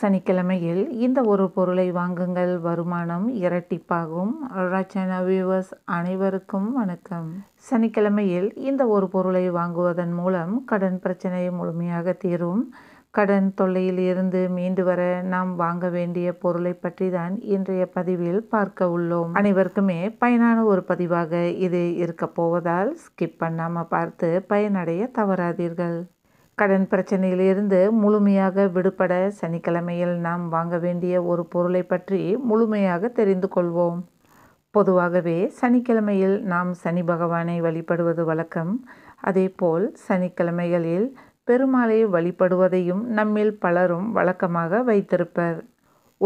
சனிக்கிழமையில் இந்த ஒரு பொருளை வாங்குங்கள் வருமானம் இரட்டிப்பாகும் அருணாச்சனா வியூவர்ஸ் அனைவருக்கும் வணக்கம் சனிக்கிழமையில் இந்த ஒரு பொருளை வாங்குவதன் மூலம் கடன் பிரச்சனை முழுமையாக தீரும் கடன் தொல்லையில் இருந்து மீண்டு வர நாம் வாங்க வேண்டிய பொருளை பற்றி தான் இன்றைய பதிவில் பார்க்க உள்ளோம் அனைவருக்குமே பயனான ஒரு பதிவாக இது இருக்க போவதால் ஸ்கிப் பண்ணாமல் பார்த்து பயனடைய தவறாதீர்கள் கடன் பிரச்சனையிலிருந்து முழுமையாக விடுபட சனிக்கிழமையில் நாம் வாங்க வேண்டிய ஒரு பொருளை பற்றி முழுமையாக தெரிந்து கொள்வோம் பொதுவாகவே சனிக்கிழமையில் நாம் சனி பகவானை வழிபடுவது வழக்கம் அதேபோல் சனிக்கிழமைகளில் பெருமாளை வழிபடுவதையும் நம்மில் பலரும் வழக்கமாக வைத்திருப்பர்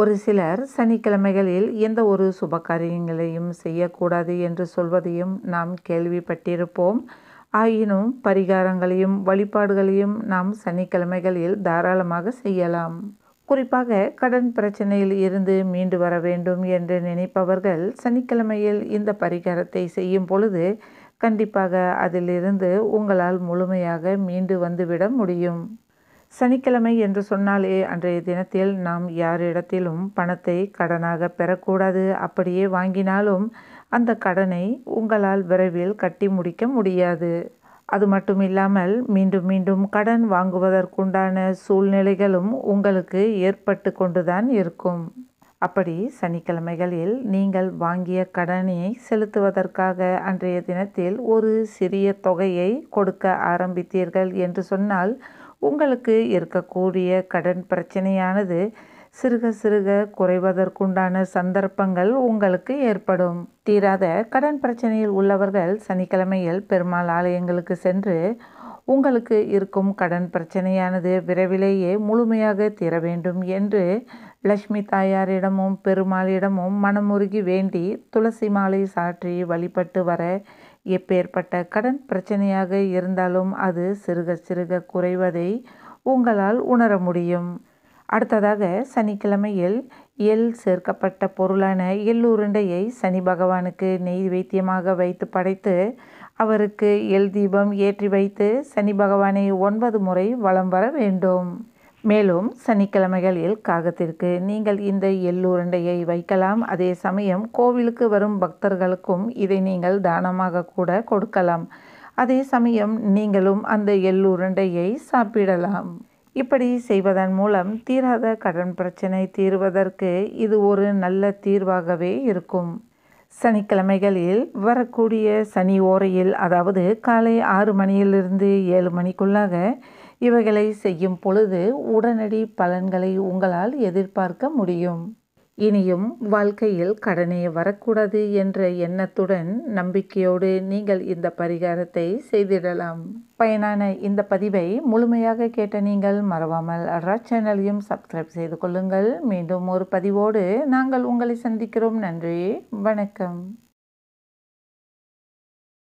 ஒரு சிலர் சனிக்கிழமைகளில் எந்த ஒரு சுப காரியங்களையும் செய்யக்கூடாது என்று சொல்வதையும் நாம் கேள்விப்பட்டிருப்போம் ஆயினும் பரிகாரங்களையும் வழிபாடுகளையும் நாம் சனிக்கிழமைகளில் தாராளமாக செய்யலாம் குறிப்பாக கடன் பிரச்சனையில் இருந்து மீண்டு வர வேண்டும் என்று நினைப்பவர்கள் சனிக்கிழமையில் இந்த பரிகாரத்தை செய்யும் பொழுது கண்டிப்பாக அதிலிருந்து உங்களால் முழுமையாக மீண்டு வந்துவிட முடியும் சனிக்கிழமை என்று சொன்னாலே அன்றைய தினத்தில் நாம் யாரிடத்திலும் பணத்தை கடனாக பெறக்கூடாது அப்படியே வாங்கினாலும் அந்த கடனை உங்களால் விரைவில் கட்டி முடிக்க முடியாது அது மட்டும் இல்லாமல் மீண்டும் மீண்டும் கடன் வாங்குவதற்குண்டான சூழ்நிலைகளும் உங்களுக்கு ஏற்பட்டு கொண்டுதான் இருக்கும் அப்படி சனிக்கிழமைகளில் நீங்கள் வாங்கிய கடனை செலுத்துவதற்காக அன்றைய தினத்தில் ஒரு சிறிய தொகையை கொடுக்க ஆரம்பித்தீர்கள் என்று சொன்னால் உங்களுக்கு இருக்கக்கூடிய கடன் பிரச்சனையானது சிறுக சிறுக குறைவதற்குண்டான சந்தர்ப்பங்கள் உங்களுக்கு ஏற்படும் தீராத கடன் பிரச்சனையில் உள்ளவர்கள் சனிக்கிழமையில் பெருமாள் ஆலயங்களுக்கு சென்று உங்களுக்கு இருக்கும் கடன் பிரச்சனையானது விரைவிலேயே முழுமையாக தீர வேண்டும் என்று லக்ஷ்மி தாயாரிடமும் பெருமாளிடமும் மனமுருகி வேண்டி துளசி மாலை சாற்றி வழிபட்டு வர எப்பேற்பட்ட கடன் பிரச்சனையாக இருந்தாலும் அது சிறுக சிறுக குறைவதை உங்களால் உணர முடியும் அடுத்ததாக சனிக்கிழமையில் எள் சேர்க்கப்பட்ட பொருளான எள் உருண்டையை சனி பகவானுக்கு நெய்வேத்தியமாக வைத்து படைத்து அவருக்கு எள் தீபம் ஏற்றி வைத்து சனி பகவானை ஒன்பது முறை வலம் வர வேண்டும் மேலும் சனிக்கிழமைகளில் காகத்திற்கு நீங்கள் இந்த எள்ளுருண்டையை வைக்கலாம் அதே சமயம் கோவிலுக்கு வரும் பக்தர்களுக்கும் இதை நீங்கள் தானமாக கூட கொடுக்கலாம் அதே சமயம் நீங்களும் அந்த எள்ளுருண்டையை சாப்பிடலாம் இப்படி செய்வதன் மூலம் தீராத கடன் பிரச்சனை தீர்வதற்கு இது ஒரு நல்ல தீர்வாகவே இருக்கும் சனிக்கிழமைகளில் வரக்கூடிய சனி ஓரையில் அதாவது காலை ஆறு மணியிலிருந்து ஏழு மணிக்குள்ளாக இவைகளை செய்யும் பொழுது உடனடி பலன்களை உங்களால் எதிர்பார்க்க முடியும் இனியும் வாழ்க்கையில் கடனே வரக்கூடாது என்ற எண்ணத்துடன் நம்பிக்கையோடு நீங்கள் இந்த பரிகாரத்தை செய்திடலாம் பயனான இந்த பதிவை முழுமையாக கேட்ட நீங்கள் மறவாமல் அட்ரா சேனலையும் சப்ஸ்கிரைப் செய்து கொள்ளுங்கள் மீண்டும் ஒரு பதிவோடு நாங்கள் உங்களை சந்திக்கிறோம் நன்றி வணக்கம்